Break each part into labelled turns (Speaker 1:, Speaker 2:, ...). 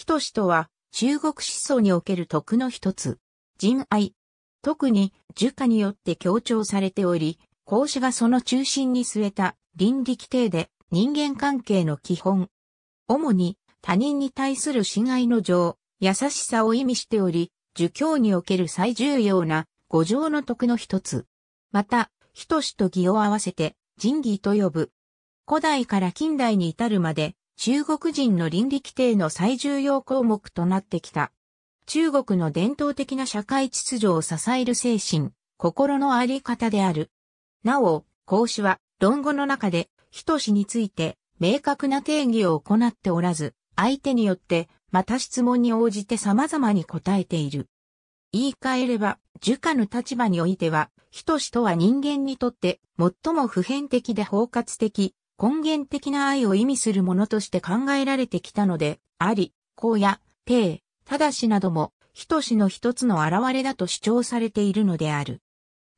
Speaker 1: 人氏とは、中国思想における徳の一つ。仁愛。特に、儒家によって強調されており、孔子がその中心に据えた倫理規定で人間関係の基本。主に、他人に対する親愛の情、優しさを意味しており、儒教における最重要な五条の徳の一つ。また、人氏と義を合わせて、仁義と呼ぶ。古代から近代に至るまで、中国人の倫理規定の最重要項目となってきた。中国の伝統的な社会秩序を支える精神、心のあり方である。なお、孔子は論語の中で、人氏について明確な定義を行っておらず、相手によってまた質問に応じて様々に答えている。言い換えれば、儒家の立場においては、人氏とは人間にとって最も普遍的で包括的、根源的な愛を意味するものとして考えられてきたので、あり、こうや、てい、ただしなども、人しの一つの現れだと主張されているのである。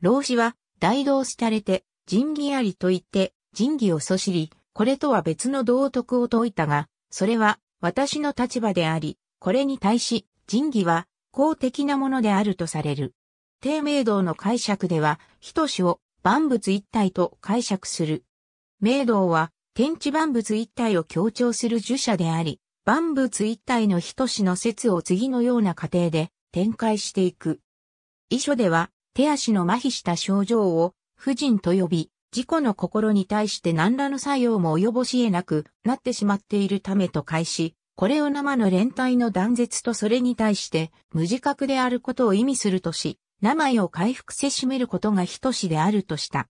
Speaker 1: 老子は、大道したれて、仁義ありと言って、仁義をそしり、これとは別の道徳を説いたが、それは、私の立場であり、これに対し、仁義は、公的なものであるとされる。低明道の解釈では、人しを万物一体と解釈する。明道は、天地万物一体を強調する儒者であり、万物一体の等しの説を次のような過程で展開していく。遺書では、手足の麻痺した症状を、不尽と呼び、自己の心に対して何らの作用も及ぼし得なくなってしまっているためと開始、これを生の連帯の断絶とそれに対して無自覚であることを意味するとし、名前を回復せしめることが等しであるとした。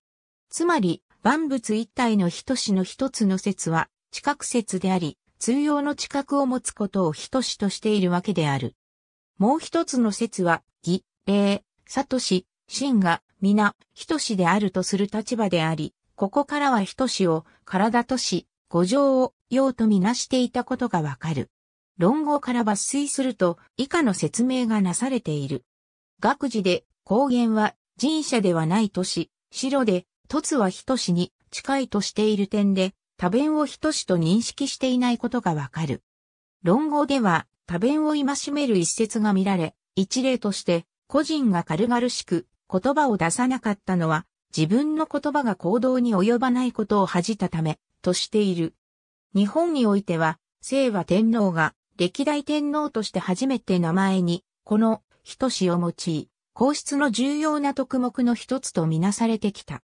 Speaker 1: つまり、万物一体の等しの一つの説は、知覚説であり、通用の知覚を持つことを等しとしているわけである。もう一つの説は、義、礼、悟し、真が、皆、等しであるとする立場であり、ここからは等しを、体とし、五条を、用とみなしていたことがわかる。論語から抜粋すると、以下の説明がなされている。学時で、高原は、神社ではないとし、白で、凸は等しに近いとしている点で、多弁を等しと認識していないことがわかる。論語では、多弁を戒める一節が見られ、一例として、個人が軽々しく言葉を出さなかったのは、自分の言葉が行動に及ばないことを恥じたため、としている。日本においては、清和天皇が歴代天皇として初めて名前に、この、等しを用い、皇室の重要な特目の一つとみなされてきた。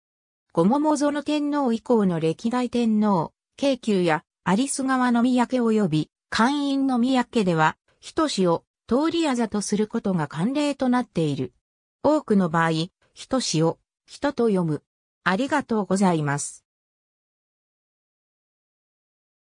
Speaker 1: 五桃園天皇以降の歴代天皇、京急や有栖川の宮家及び官員の宮家では、人志を通りあざとすることが慣例となっている。多くの場合、人志を人と読む。ありがとうございます。